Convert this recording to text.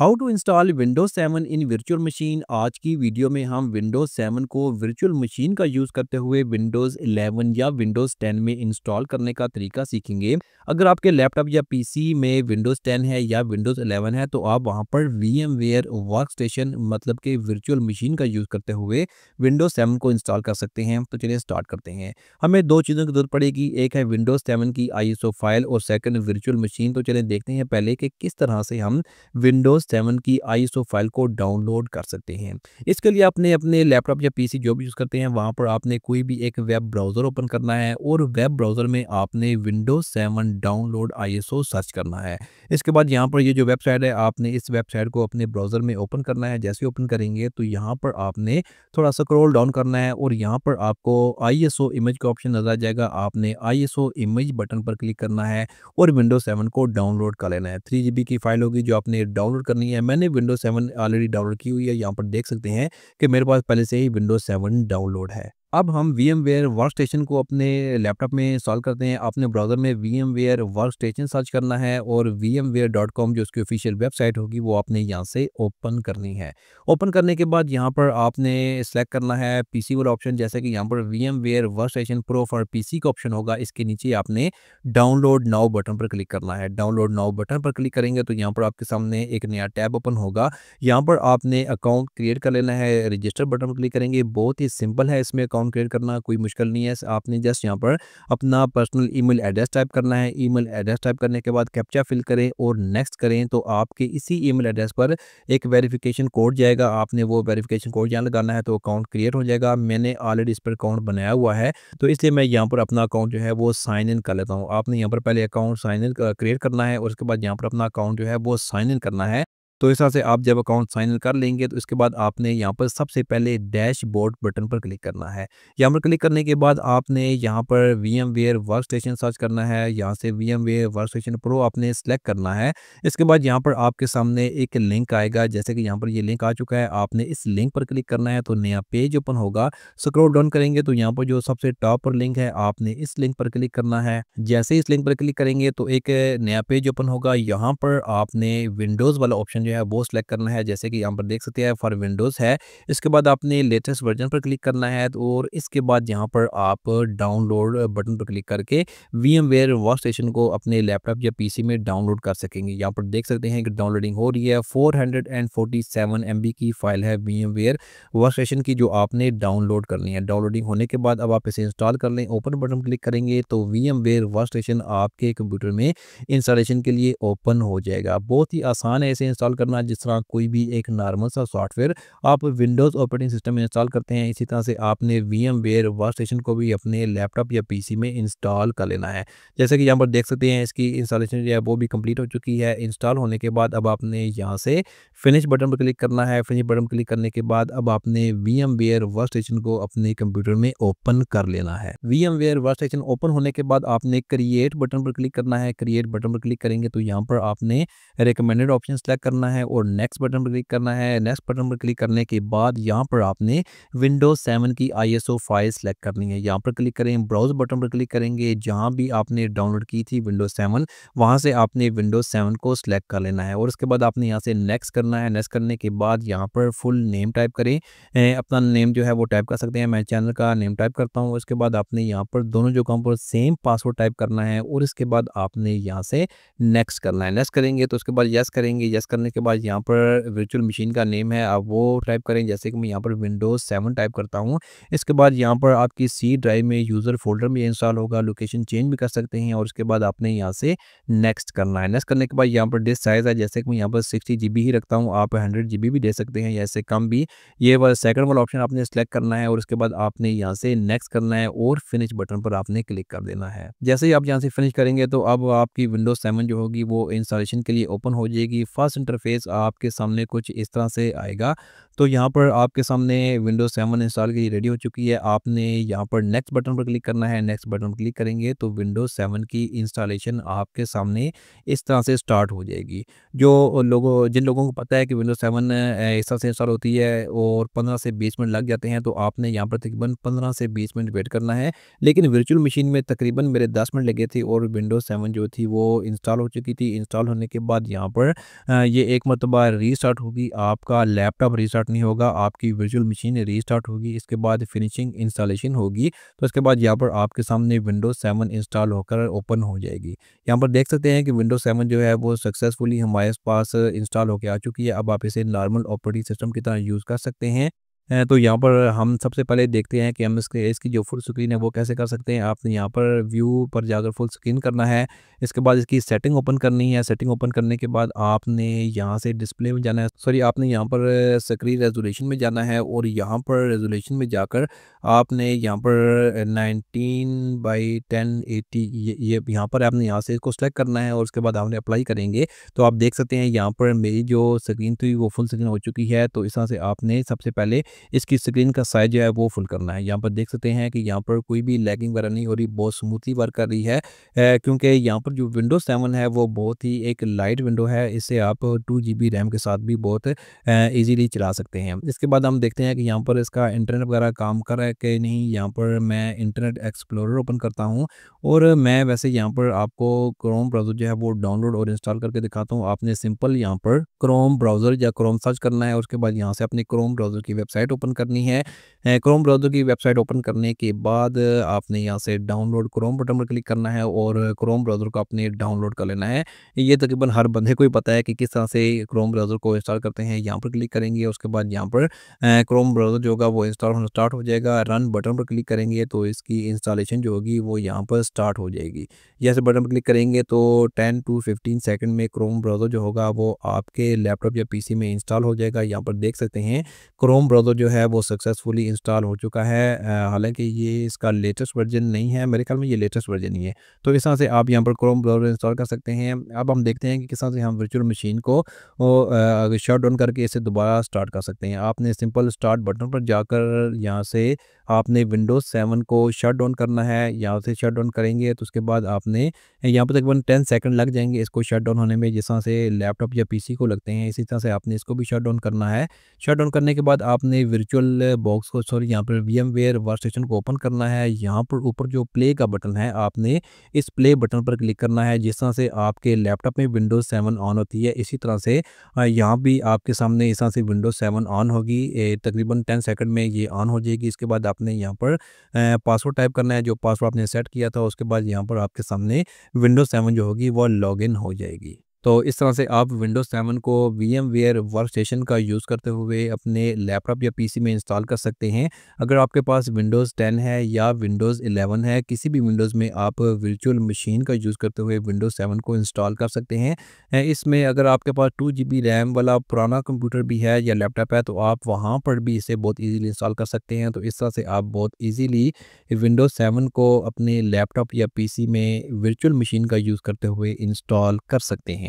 how to install Windows 7 in virtual machine आज की video में हम विंडोज 7 को वर्चुअल मशीन का यूज़ करते हुए विंडोज 11 या विंडोज 10 में इंस्टॉल करने का तरीका सीखेंगे अगर आपके लैपटॉप या पीसी में विंडोज 10 है या विंडोज 11 है तो आप वहां पर VMware workstation मतलब के वर्चुअल मशीन का यूज़ करते हुए विंडोज सेवन को इंस्टॉल कर सकते हैं तो चलिए स्टार्ट करते हैं हमें दो चीज़ों की जरूरत पड़ेगी एक है विंडोज सेवन की आई फाइल और सेकेंड वर्चुअल मशीन तो चलिए देखते हैं पहले कि किस तरह से हम विंडोज सेवन की आईएसओ फाइल को डाउनलोड कर सकते हैं इसके लिए आपने अपने लैपटॉप या पीसी जो भी यूज़ करते हैं वहाँ पर आपने कोई भी एक वेब ब्राउज़र ओपन करना है और वेब ब्राउज़र में आपने Windows seven download I search करना है इसके बाद यहाँ पर ये जो वेबसाइट है आपने इस वेबसाइट को अपने ब्राउज़र में ओपन करना है जैसे ओपन करेंगे तो यहाँ पर आपने थोड़ा सा क्रोल डाउन करना है और यहाँ पर आपको आई इमेज का ऑप्शन नजर आ जाएगा आपने आई इमेज बटन पर क्लिक करना है और विंडोज सेवन को डाउनलोड कर लेना है थ्री की फाइल होगी जो आपने डाउनलोड करनी है मैंने विंडोज सेवन ऑलरेडी डाउनलोड की हुई है यहाँ पर देख सकते हैं कि मेरे पास पहले से ही विंडोज सेवन डाउनलोड है अब हम VMware workstation को अपने लैपटॉप में इंस्टॉल करते हैं आपने ब्राउज़र में VMware workstation search करना है और VMware dot com जो उसकी ऑफिशियल वेबसाइट होगी वो आपने यहाँ से ओपन करनी है ओपन करने के बाद यहाँ पर आपने सेलेक्ट करना है पी सी वाला ऑप्शन जैसे कि यहाँ पर VMware workstation pro for P C का ऑप्शन होगा इसके नीचे आपने डाउनलोड नाउ बटन पर क्लिक करना है डाउनलोड नाउ बटन पर क्लिक करेंगे तो यहाँ पर आपके सामने एक नया टैब ओपन होगा यहाँ पर आपने अकाउंट क्रिएट कर लेना है रजिस्टर बटन पर क्लिक करेंगे बहुत ही सिंपल है इसमें अकाउंट अकाउंट क्रिएट करना कोई मुश्किल नहीं है आपने जस्ट यहाँ पर अपना पर्सनल ईमेल एड्रेस टाइप करना है ईमेल एड्रेस टाइप करने के बाद कैप्चा फिल करें और नेक्स्ट करें तो आपके इसी ईमेल एड्रेस पर एक वेरिफिकेशन कोड जाएगा आपने वो वेरिफिकेशन कोड यहाँ लगाना है तो अकाउंट क्रिएट हो जाएगा मैंने ऑलरेडी इस पर अकाउंट बनाया हुआ है तो इसलिए मैं यहाँ पर अपना अकाउंट जो है वो साइन इन कर लेता हूँ आपने यहाँ पर पहले अकाउंट साइन इन क्रिएट करना है और उसके बाद यहाँ पर अपना अकाउंट जो है वो साइन इन करना है तो इस तरह से आप जब अकाउंट साइन इन कर लेंगे तो इसके बाद आपने यहाँ पर सबसे पहले डैशबोर्ड बटन पर क्लिक करना है यहाँ पर क्लिक करने के बाद आपने यहाँ पर VMware workstation search करना है यहाँ से VMware workstation pro आपने सेलेक्ट करना है इसके बाद यहाँ पर आपके सामने एक लिंक आएगा जैसे कि यहाँ पर ये लिंक आ चुका है आपने इस लिंक पर क्लिक करना है तो नया पेज ओपन होगा स्क्रोल डाउन करेंगे तो यहाँ पर जो सबसे टॉप पर लिंक है आपने इस लिंक पर क्लिक करना है जैसे इस लिंक पर क्लिक करेंगे तो एक नया पेज ओपन होगा यहाँ पर आपने विंडोज़ वाला ऑप्शन जो है वो सिलेक्ट करना है जैसे कि यहाँ पर देख सकते हैं फॉर विंडोज़ है इसके बाद आपने लेटेस्ट वर्जन पर क्लिक करना है और इसके बाद यहाँ पर आप डाउनलोड बटन पर क्लिक करके वी एम वेयर वर्क को अपने लैपटॉप या पीसी में डाउनलोड कर सकेंगे यहाँ पर देख सकते हैं कि डाउनलोडिंग हो रही है फोर हंड्रेड की फाइल है वी एम वेयर की जो आपने डाउनलोड करनी है डाउनलोडिंग होने के बाद अब आप इसे इंस्टॉल कर लें ओपन बटन क्लिक करेंगे तो वी एम वेयर वर्क आपके कंप्यूटर में इंस्टॉलेशन के लिए ओपन हो जाएगा बहुत ही आसान है इसे इंस्टॉल करना जिस तरह कोई भी एक नॉर्मल सा सॉफ्टवेयर आप विंडोज़ ऑपरेटिंग सिस्टम में इंस्टॉल करते हैं इसी तरह से आपने वी एम वेयर स्टेशन को भी अपने लैपटॉप या पी में इंस्टॉल कर लेना है जैसे कि यहाँ पर देख सकते हैं इसकी इंस्टॉलेशन जो है वो भी कम्प्लीट हो चुकी है इंस्टॉल होने के बाद अब आपने यहाँ से फिनिश बटन पर क्लिक करना है फिनिश बटन क्लिक करने के बाद अब आपने वी एम वेयर स्टेशन को अपने कंप्यूटर में ओपन कर लेना है VMware station open होने के बाद आपने क्रिएट बटन पर क्लिक करना है क्रिएट बटन पर क्लिक करेंगे तो यहाँ पर आपने रिकमेंडेड ऑप्शन सेलेक्ट करना करना है और नेक्स्ट बटन पर क्लिक करना है नेक्स्ट बटन पर क्लिक करने के बाद यहाँ पर आपने विंडोज सेवन की I S O file select करनी है यहाँ पर क्लिक करें ब्राउज बटन पर क्लिक करेंगे जहाँ भी आपने डाउनलोड की थी विंडोज सेवन वहाँ से आपने विंडोज सेवन को सिलेक्ट कर लेना है और उसके बाद आपने यहाँ से नेक्स्ट करना है नेक्स्ट करने के बाद यहाँ पर फुल नेम टाइप करें अपना नेम जो है वो टाइप कर सकते हैं मैं चैनल का नेम टाइप करता हूँ उसके बाद आपने यहाँ पर दोनों जो पर सेम पासवर्ड टाइप करना है और इसके बाद आपने यहाँ से नेक्स्ट करना है नेक्स्ट करेंगे तो उसके बाद यस करेंगे यस करने के उसके बाद यहाँ पर वर्चुअल मशीन का नेम है आप वो टाइप करें जैसे कि मैं यहाँ पर विंडोज़ सेवन टाइप करता हूँ इसके बाद यहाँ पर आपकी सी ड्राइव में यूज़र फोल्डर में इंस्टॉल होगा लोकेशन चेंज भी कर सकते हैं और उसके बाद आपने यहाँ से नेक्स्ट करना है नेक्स्ट करने के बाद यहाँ पर डिस्क साइज़ है जैसे कि मैं यहाँ पर सिक्सटी ही रखता हूँ आप हंड्रेड भी दे सकते हैं या कम भी ये वाला सेकंड वाला ऑप्शन आपने सेलेक्ट करना है और उसके बाद आपने यहाँ से नेक्स्ट करना है और फिनिश बटन पर आपने क्लिक कर देना है जैसे ही आप यहाँ से फिनिश करेंगे तो अब आपकी विंडोज सेवन जो होगी वो इंस्टॉलेशन के लिए ओपन हो जाएगी फर्स्ट इंटरफेस आपके सामने कुछ इस तरह से आएगा तो यहाँ पर आपके सामने विंडोज सेवन इंस्टॉल की रेडी हो चुकी है आपने यहाँ पर नेक्स्ट बटन पर क्लिक करना है नेक्स्ट बटन पर क्लिक करेंगे तो विंडोज सेवन की इंस्टॉलेशन आपके सामने इस तरह से स्टार्ट हो जाएगी जो लोगों जिन लोगों को पता है कि विंडोज सेवन इस तरह से इंस्टॉल होती है और पंद्रह से बीस मिनट लग जाते हैं तो आपने यहाँ पर तकरीबन पंद्रह से बीस मिनट वेट करना है लेकिन वर्चुअल मशीन में तकरीबन मेरे दस मिनट लगे थे और विंडोज सेवन जो थी वो इंस्टॉल हो चुकी थी इंस्टॉल होने के बाद यहाँ पर ये एक मरतबा रीस्टार्ट होगी आपका लैपटॉप रीस्टार्ट नहीं होगा आपकी विजुअल मशीन रीस्टार्ट होगी इसके बाद फिनिशिंग इंस्टॉलेशन होगी तो इसके बाद यहाँ पर आपके सामने विंडोज सेवन इंस्टॉल होकर ओपन हो जाएगी यहाँ पर देख सकते हैं कि विंडोज सेवन जो है वो सक्सेसफुली हमारे पास इंस्टॉल होकर आ चुकी है अब आप इसे नॉर्मल ऑपरेटिंग सिस्टम की तरह यूज़ कर सकते हैं तो यहाँ पर हम सबसे पहले देखते हैं कि हम इसके इसकी जो फुल स्क्रीन है वो कैसे कर सकते हैं आपने यहाँ पर व्यू पर जाकर फुल स्क्रीन करना है इसके बाद इसकी सेटिंग ओपन करनी है सेटिंग ओपन करने के बाद आपने यहाँ से डिस्प्ले में जाना है सॉरी आपने यहाँ पर स्क्रीन रेजोलेशन में जाना है और यहाँ पर रेजोलेशन में जाकर आपने यहाँ पर नाइनटीन बाई टेन एटी ये यहाँ पर आपने यहाँ से इसको सेलेक्ट करना है और उसके बाद आपने अप्लाई करेंगे तो आप देख सकते हैं यहाँ पर मेरी जो स्क्रीन थी वो फुल स्क्रीन हो चुकी है तो इस तरह से आपने सबसे पहले इसकी स्क्रीन का साइज जो है वो फुल करना है यहाँ पर देख सकते हैं कि यहाँ पर कोई भी लैगिंग वगैरह नहीं हो रही बहुत स्मूथली वर्क कर रही है क्योंकि यहाँ पर जो विंडो सेवन है वो बहुत ही एक लाइट विंडो है इसे आप टू जी बी रैम के साथ भी बहुत ईजीली चला सकते हैं इसके बाद हम देखते हैं कि यहाँ पर इसका इंटरनेट वगैरह काम कर रहा है कि नहीं यहाँ पर मैं इंटरनेट एक्सप्लोरर ओपन करता हूँ और मैं वैसे यहाँ पर आपको क्रोम ब्राउज़र जो है वो डाउनलोड और इंस्टॉल करके दिखाता हूँ आपने सिंपल यहाँ पर क्रोम ब्राउज़र या क्रोम सर्च करना है उसके बाद यहाँ से अपने क्रोम ब्राउज़र की वेबसाइट वेबसाइट ओपन करनी है क्रोम ब्राउज़र की वेबसाइट ओपन करने के बाद आपने यहाँ से डाउनलोड क्रोम बटन पर क्लिक करना है और क्रोम ब्राउज़र को आपने डाउनलोड कर लेना है ये तकरीबन हर बंदे को ही पता है कि किस तरह से क्रोम ब्राउज़र को इंस्टॉल करते हैं यहाँ पर क्लिक करेंगे उसके बाद यहाँ पर क्रोम ब्राउज़र जो होगा वो इंस्टॉल होना स्टार्ट हो जाएगा रन बटन पर क्लिक करेंगे तो इसकी इंस्टॉलेशन जो होगी वो यहाँ पर स्टार्ट हो जाएगी जैसे बटन पर क्लिक करेंगे तो टेन टू फिफ्टीन सेकेंड में क्रोम ब्राउज़र जो होगा वो आपके लैपटॉप या पी में इंस्टॉल हो जाएगा यहाँ पर देख सकते हैं क्रोम ब्राउज़र ब्राउज़र जो है वो सक्सेसफुली इंस्टॉल हो चुका है हालांकि ये इसका लेटेस्ट वर्जन नहीं है मेरे ख्याल में ये लेटेस्ट वर्जन ही है तो इस तरह से आप यहाँ पर क्रोम ब्राउज़र इंस्टॉल कर सकते हैं अब हम देखते हैं कि किस तरह से हम वर्चुअल मशीन को शट डाउन करके इसे दोबारा स्टार्ट कर सकते हैं आपने सिंपल स्टार्ट बटन पर जाकर यहाँ से आपने विंडोज़ सेवन को शट डाउन करना है यहाँ से शट डाउन करेंगे तो उसके बाद आपने यहाँ पर तकरीबन टेन सेकेंड लग जाएंगे इसको शट डाउन होने में जिस तरह से लैपटॉप या पी को लगते हैं इसी तरह से आपने इसको भी शट डाउन करना है शट डाउन करने के बाद आपने आपने वर्चुअल बॉक्स को सॉरी यहाँ पर वी एम वेयर वर्कस्टेशन को ओपन करना है यहाँ पर ऊपर जो प्ले का बटन है आपने इस प्ले बटन पर क्लिक करना है जिस तरह से आपके लैपटॉप में विंडोज़ सेवन ऑन होती है इसी तरह से यहाँ भी आपके सामने इस तरह से विंडोज़ सेवन ऑन होगी तकरीबन टेन सेकेंड में ये ऑन हो जाएगी इसके बाद आपने यहाँ पर पासवर्ड टाइप करना है जो पासवर्ड आपने सेट किया था उसके बाद यहाँ पर आपके सामने विंडोज़ सेवन जो होगी वह लॉग हो जाएगी तो इस तरह से आप विंडोज़ सेवन को VMware workstation का यूज़ करते हुए अपने लैपटॉप या पीसी में इंस्टॉल कर सकते हैं अगर आपके पास विंडोज़ टेन है या विंडोज़ एलेवन है किसी भी विंडोज़ में आप वर्चुअल मशीन का यूज़ करते हुए विंडोज़ सेवन को इंस्टॉल कर सकते हैं इसमें अगर आपके पास टू जी बी रैम वाला पुराना कंप्यूटर भी है या लैपटॉप है तो आप वहाँ पर भी इसे बहुत ईजीली इंस्टॉल कर सकते हैं तो इस तरह से आप बहुत ईजीली विंडोज़ सेवन को अपने लैपटॉप या पी में वर्चुअल मशीन का यूज़ करते हुए इंस्टॉल कर सकते हैं